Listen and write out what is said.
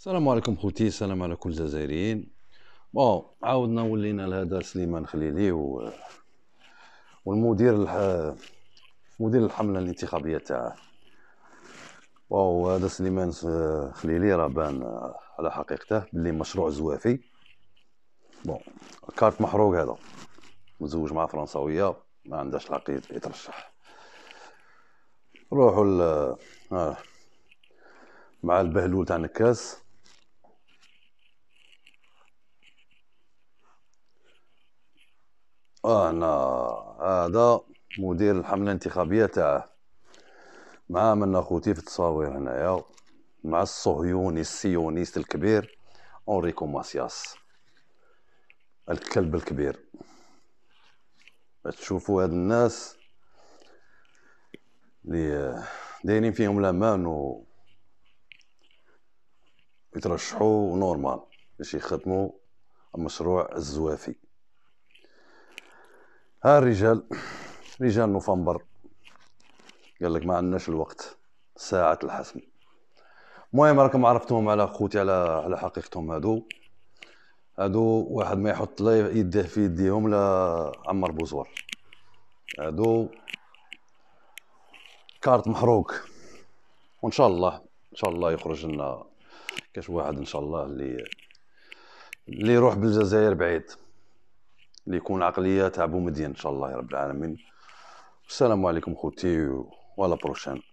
السلام عليكم خوتي السلام على كل الجزائريين بون عاودنا ولينا لهذا سليمان خليلي و... والمدير الح... مدير الحملة الانتخابية تاعه واو هذا سليمان خليلي راه بان على حقيقته بلي مشروع زوافي بون كارت محروق هذا مزوج مع فرنساوية ما عندهاش العقيد يترشح روحوا ل... آه. مع البهلول تاع نكاس آه، انا هذا مدير الحمله الانتخابيه تاعه مع من اخوتي في التصاوير هنايا مع الصهيوني الصيونيست الكبير اونريكو ماسياس الكلب الكبير تشوفوا هاد الناس اللي دايرين فيهم لامان و يترشحوا نورمال باش يخدموا المشروع الزوافي ها الرجال رجال نوفمبر قال لك ما عندناش الوقت ساعة الحسم المهم راكم عرفتهم على خوتي على على حقيقتهم هادو هادو واحد ما يحط لا يديه في يديهم لا عمر بوزوار هادو كارت محروق وان شاء الله ان شاء الله يخرج لنا كاش واحد ان شاء الله اللي اللي يروح بالجزائر بعيد اللي يكون العقليه تاع بومدين ان شاء الله يا رب العالمين السلام عليكم خوتي ولا بروشان